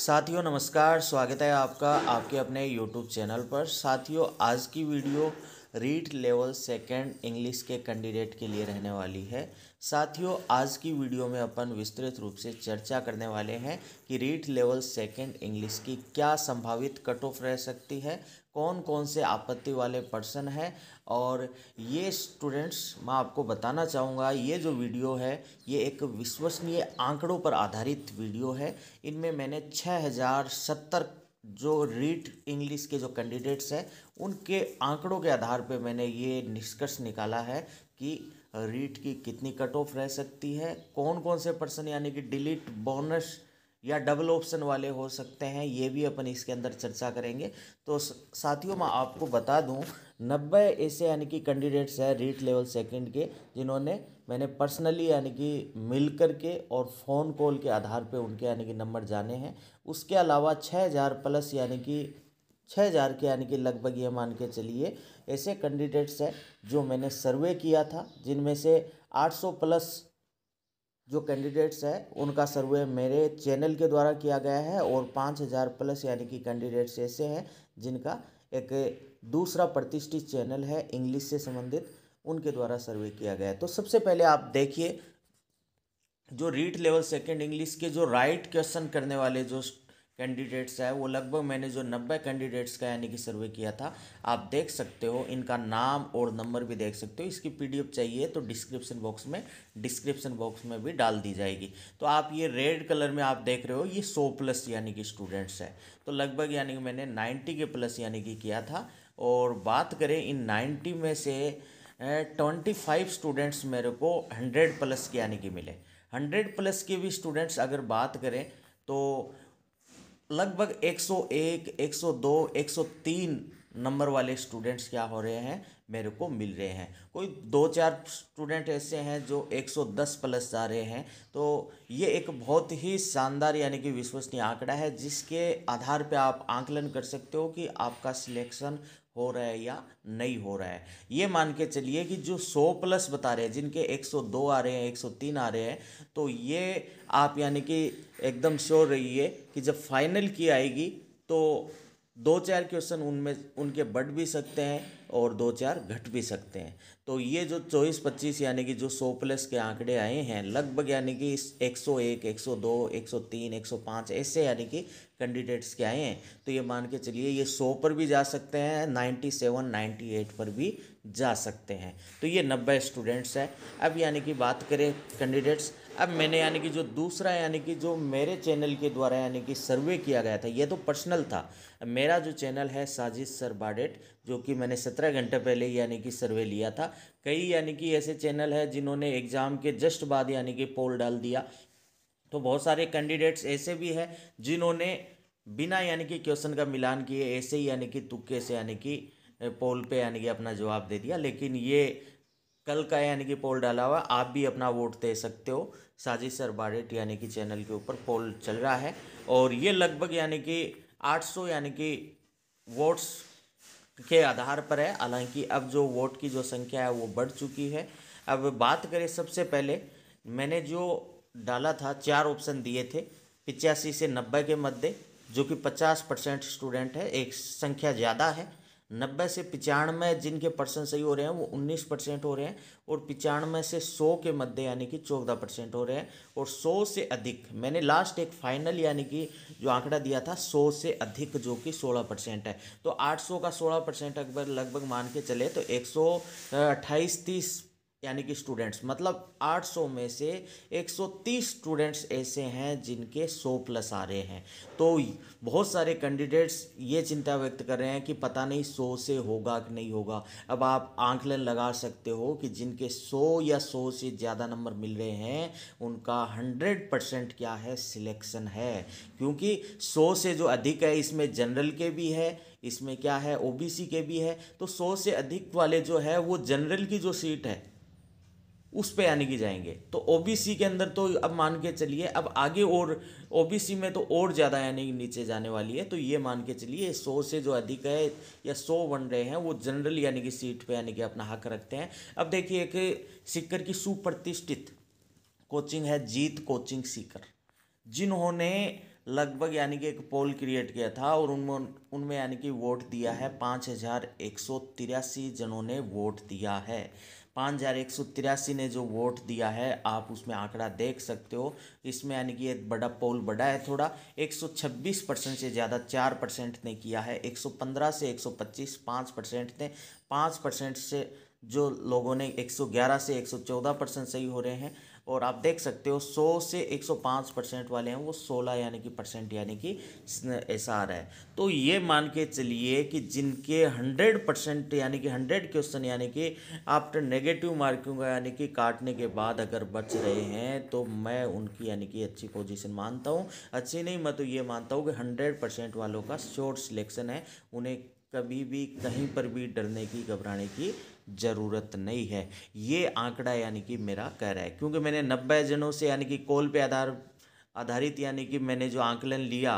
साथियों नमस्कार स्वागत है आपका आपके अपने YouTube चैनल पर साथियों आज की video REET level second English के कैंडिडेट के लिए रहने वाली है साथियों आज की वीडियो में अपन विस्तृत रूप से चर्चा करने वाले हैं कि रीड लेवल सेकेंड इंग्लिश की क्या संभावित कट ऑफ रह सकती है कौन कौन से आपत्ति वाले पर्सन हैं और ये स्टूडेंट्स मैं आपको बताना चाहूँगा ये जो वीडियो है ये एक विश्वसनीय आंकड़ों पर आधारित वीडियो है इनमें मैंने छः हज़ार सत्तर जो रीट इंग्लिश के जो कैंडिडेट्स हैं उनके आंकड़ों के आधार पे मैंने ये निष्कर्ष निकाला है कि रीट की कितनी कट ऑफ रह सकती है कौन कौन से पर्सन यानी कि डिलीट बोनस या डबल ऑप्शन वाले हो सकते हैं ये भी अपन इसके अंदर चर्चा करेंगे तो साथियों मैं आपको बता दूं नब्बे ऐसे यानी कि कैंडिडेट्स हैं रीट लेवल सेकंड के जिन्होंने मैंने पर्सनली यानी कि मिल कर के और फ़ोन कॉल के आधार पे उनके यानी कि नंबर जाने हैं उसके अलावा छः हज़ार प्लस यानी कि छः हज़ार के यानी कि लगभग ये मान के चलिए ऐसे कैंडिडेट्स हैं जो मैंने सर्वे किया था जिनमें से सौ प्लस जो कैंडिडेट्स है उनका सर्वे मेरे चैनल के द्वारा किया गया है और पाँच हज़ार प्लस यानी कि कैंडिडेट्स ऐसे हैं जिनका एक दूसरा प्रतिष्ठित चैनल है इंग्लिश से संबंधित उनके द्वारा सर्वे किया गया है तो सबसे पहले आप देखिए जो रीट लेवल सेकेंड इंग्लिश के जो राइट क्वेश्चन करने वाले जो कैंडिडेट्स है वो लगभग मैंने जो नब्बे कैंडिडेट्स का यानी कि सर्वे किया था आप देख सकते हो इनका नाम और नंबर भी देख सकते हो इसकी पीडीएफ चाहिए तो डिस्क्रिप्शन बॉक्स में डिस्क्रिप्शन बॉक्स में भी डाल दी जाएगी तो आप ये रेड कलर में आप देख रहे हो ये सौ प्लस यानी कि स्टूडेंट्स है तो लगभग यानी कि मैंने नाइन्टी के प्लस यानी कि किया था और बात करें इन नाइन्टी में से ट्वेंटी फाइव स्टूडेंट्स मेरे को हंड्रेड प्लस के यानी कि मिले हंड्रेड प्लस के भी स्टूडेंट्स अगर बात करें तो लगभग 101, 102, 103 नंबर वाले स्टूडेंट्स क्या हो रहे हैं मेरे को मिल रहे हैं कोई दो चार स्टूडेंट ऐसे हैं जो 110 प्लस जा रहे हैं तो ये एक बहुत ही शानदार यानी कि विश्वसनीय आंकड़ा है जिसके आधार पर आप आंकलन कर सकते हो कि आपका सिलेक्शन हो रहा है या नहीं हो रहा है ये मान के चलिए कि जो 100 प्लस बता रहे हैं जिनके 102 आ रहे हैं 103 आ रहे हैं तो ये आप यानी कि एकदम श्योर रहिए कि जब फाइनल की आएगी तो दो चार क्वेश्चन उनमें उनके बढ़ भी सकते हैं और दो चार घट भी सकते हैं तो ये जो चौबीस पच्चीस यानी कि जो सौ प्लस के आंकड़े आए हैं लगभग यानी कि इस एक सौ एक एक सौ दो एक सौ तीन एक सौ पाँच ऐसे यानी कि कैंडिडेट्स के आए हैं तो ये मान के चलिए ये सौ पर भी जा सकते हैं नाइन्टी सेवन नाइन्टी एट पर भी जा सकते हैं तो ये नब्बे स्टूडेंट्स है अब यानी कि बात करें कैंडिडेट्स अब मैंने यानी कि जो दूसरा यानी कि जो मेरे चैनल के द्वारा यानी कि सर्वे किया गया था ये तो पर्सनल था मेरा जो चैनल है साजिश सर बाडेट जो कि मैंने सत्रह घंटे पहले यानी कि सर्वे लिया था कई यानी कि ऐसे चैनल है जिन्होंने एग्ज़ाम के जस्ट बाद यानी कि पोल डाल दिया तो बहुत सारे कैंडिडेट्स ऐसे भी हैं जिन्होंने बिना यानी कि क्वेश्चन का मिलान किए ऐसे ही यानी कि तुक्के से यानी कि पोल पे यानी कि अपना जवाब दे दिया लेकिन ये कल का यानी कि पोल डाला हुआ आप भी अपना वोट दे सकते हो साजिश सर बारेट यानी कि चैनल के ऊपर पोल चल रहा है और ये लगभग यानी कि 800 यानी कि वोट्स के आधार पर है हालांकि अब जो वोट की जो संख्या है वो बढ़ चुकी है अब बात करें सबसे पहले मैंने जो डाला था चार ऑप्शन दिए थे पिचासी से नब्बे के मध्य जो कि पचास परसेंट स्टूडेंट है एक संख्या ज़्यादा है नब्बे से पचानवे जिनके परसेंट सही हो रहे हैं वो उन्नीस परसेंट हो रहे हैं और पिचानवे से सौ के मध्य यानी कि चौदह परसेंट हो रहे हैं और सौ से अधिक मैंने लास्ट एक फाइनल यानी कि जो आंकड़ा दिया था सौ से अधिक जो कि सोलह परसेंट है तो आठ सौ का सोलह परसेंट अगर लगभग मान के चले तो एक सौ अट्ठाईस तीस यानी कि स्टूडेंट्स मतलब 800 में से 130 स्टूडेंट्स ऐसे हैं जिनके 100 प्लस आ रहे हैं तो बहुत सारे कैंडिडेट्स ये चिंता व्यक्त कर रहे हैं कि पता नहीं 100 से होगा कि नहीं होगा अब आप आंकलन लगा सकते हो कि जिनके 100 या 100 से ज़्यादा नंबर मिल रहे हैं उनका 100 परसेंट क्या है सिलेक्शन है क्योंकि सौ से जो अधिक है इसमें जनरल के भी है इसमें क्या है ओबीसी के भी है तो सौ से अधिक वाले जो है वो जनरल की जो सीट है उस पे यानी कि जाएंगे तो ओबीसी के अंदर तो अब मान के चलिए अब आगे और ओबीसी में तो और ज़्यादा यानी कि नीचे जाने वाली है तो ये मान के चलिए सौ से जो अधिक है या सौ बन रहे हैं वो जनरल यानी कि सीट पे यानी कि अपना हक रखते हैं अब देखिए कि सीकर की सुप्रतिष्ठित कोचिंग है जीत कोचिंग सीकर जिन्होंने लगभग यानी कि एक पोल क्रिएट किया था और उनमें उनमें यानी कि वोट दिया है पाँच हज़ार एक सौ तिरासी जनों ने वोट दिया है पाँच हज़ार एक सौ तिरासी ने जो वोट दिया है आप उसमें आंकड़ा देख सकते हो इसमें यानी कि एक बड़ा पोल बड़ा है थोड़ा एक सौ छब्बीस परसेंट से ज़्यादा चार परसेंट ने किया है एक सौ पंद्रह से एक सौ पच्चीस पाँच परसेंट ने पाँच परसेंट से जो लोगों ने 111 से 114 परसेंट सही हो रहे हैं और आप देख सकते हो 100 से 105 परसेंट वाले हैं वो 16 यानी कि परसेंट यानी कि ऐसा आ रहा है तो ये मान के चलिए कि जिनके 100 परसेंट यानी कि 100 क्वेश्चन यानी कि आफ्टर नेगेटिव मार्किंग यानी कि काटने के बाद अगर बच रहे हैं तो मैं उनकी यानी कि अच्छी पोजीशन मानता हूँ अच्छी नहीं मैं तो ये मानता हूँ कि हंड्रेड परसेंट वालों का शॉर्ट सिलेक्शन है उन्हें कभी भी कहीं पर भी डरने की घबराने की ज़रूरत नहीं है ये आंकड़ा यानी कि मेरा कह रहा है क्योंकि मैंने नब्बे जनों से यानी कि कॉल पे आधार आधारित यानी कि मैंने जो आंकलन लिया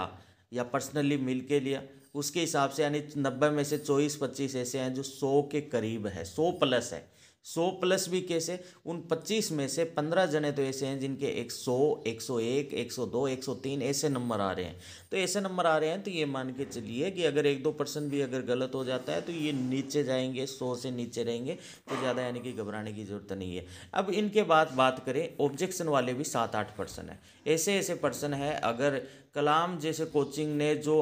या पर्सनली मिल के लिया उसके हिसाब से यानी नब्बे में से चौबीस पच्चीस ऐसे हैं जो सौ के करीब है सौ प्लस है सौ प्लस भी कैसे उन पच्चीस में से पंद्रह जने तो ऐसे हैं जिनके एक सौ एक सौ एक एक सौ दो एक सौ तीन ऐसे नंबर आ रहे हैं तो ऐसे नंबर आ रहे हैं तो ये मान के चलिए कि अगर एक दो परसेंट भी अगर गलत हो जाता है तो ये नीचे जाएंगे सौ से नीचे रहेंगे तो ज़्यादा यानी कि घबराने की ज़रूरत नहीं है अब इनके बाद बात करें ऑब्जेक्शन वाले भी सात आठ परसेंट है ऐसे ऐसे पर्सन है अगर कलाम जैसे कोचिंग ने जो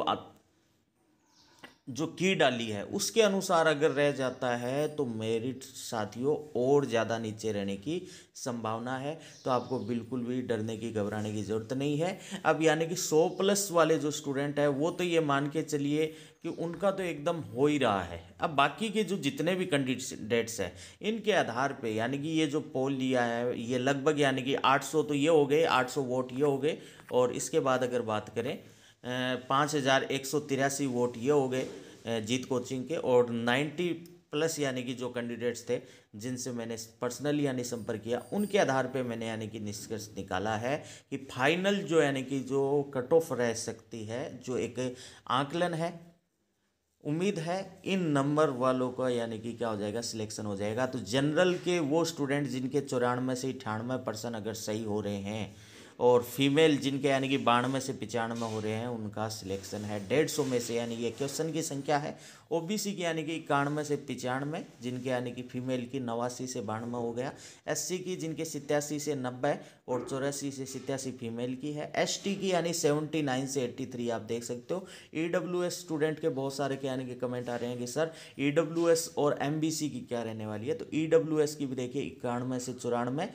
जो की डाली है उसके अनुसार अगर रह जाता है तो मेरिट साथियों और ज़्यादा नीचे रहने की संभावना है तो आपको बिल्कुल भी डरने की घबराने की ज़रूरत नहीं है अब यानी कि सौ प्लस वाले जो स्टूडेंट हैं वो तो ये मान के चलिए कि उनका तो एकदम हो ही रहा है अब बाकी के जो जितने भी कैंडिडेट्स हैं इनके आधार पर यानी कि ये जो पोल लिया है ये लगभग यानी कि आठ तो ये हो गए आठ वोट ये हो गए और इसके बाद अगर बात करें पाँच हज़ार एक सौ तिरासी वोट ये हो गए जीत कोचिंग के और नाइन्टी प्लस यानी कि जो कैंडिडेट्स थे जिनसे मैंने पर्सनली यानी संपर्क किया उनके आधार पे मैंने यानी कि निष्कर्ष निकाला है कि फाइनल जो यानी कि जो कट ऑफ रह सकती है जो एक आंकलन है उम्मीद है इन नंबर वालों का यानी कि क्या हो जाएगा सिलेक्शन हो जाएगा तो जनरल के वो स्टूडेंट जिनके चौरानवे से अठानवे परसेंट अगर सही हो रहे हैं और फीमेल जिनके यानी कि बानवे से पिचानवे हो रहे हैं उनका सिलेक्शन है डेढ़ सौ में से यानी ये क्वेश्चन की संख्या है ओबीसी की यानी कि इक्यानवे से पिचानवे जिनके यानी कि फीमेल की नवासी से बानवे हो गया एससी की जिनके सितयासी से नब्बे और चौरासी से सितयासी फीमेल की है एसटी की यानी सेवेंटी नाइन से एट्टी थ्री आप देख सकते हो ई e स्टूडेंट के बहुत सारे के यानी कि कमेंट आ रहे हैं कि सर ई e और एम की क्या रहने वाली है तो ई e की भी देखिए इक्यानवे से चौरानवे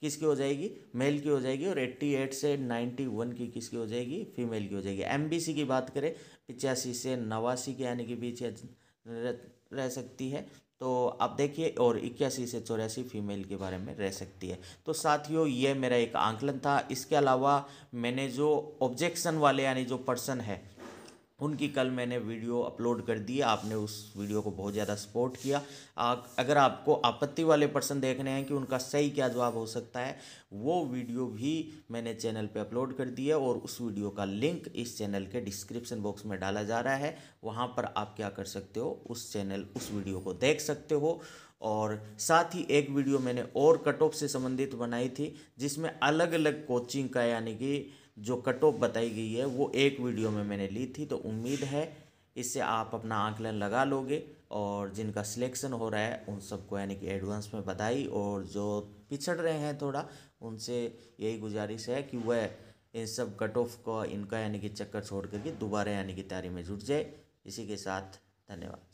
किसकी हो जाएगी मेल की हो जाएगी और 88 से 91 की किसकी हो जाएगी फीमेल की हो जाएगी एमबीसी की बात करें पिचासी से नवासी के यानी कि बीच रह सकती है तो आप देखिए और इक्यासी से चौरासी फीमेल के बारे में रह सकती है तो साथियों ये मेरा एक आंकलन था इसके अलावा मैंने जो ऑब्जेक्शन वाले यानी जो पर्सन है उनकी कल मैंने वीडियो अपलोड कर दी आपने उस वीडियो को बहुत ज़्यादा सपोर्ट किया आ, अगर आपको आपत्ति वाले पर्सन देखने हैं कि उनका सही क्या जवाब हो सकता है वो वीडियो भी मैंने चैनल पे अपलोड कर दी है और उस वीडियो का लिंक इस चैनल के डिस्क्रिप्शन बॉक्स में डाला जा रहा है वहाँ पर आप क्या कर सकते हो उस चैनल उस वीडियो को देख सकते हो और साथ ही एक वीडियो मैंने और कट ऑफ से संबंधित बनाई थी जिसमें अलग अलग कोचिंग का यानी कि जो कट ऑफ बताई गई है वो एक वीडियो में मैंने ली थी तो उम्मीद है इससे आप अपना आंकलन लगा लोगे और जिनका सिलेक्शन हो रहा है उन सबको यानी कि एडवांस में बधाई और जो पिछड़ रहे हैं थोड़ा उनसे यही गुजारिश है कि वह इन सब कट ऑफ का इनका यानी कि चक्कर छोड़ करके दोबारा यानी कि तैयारी में जुट जाए इसी के साथ धन्यवाद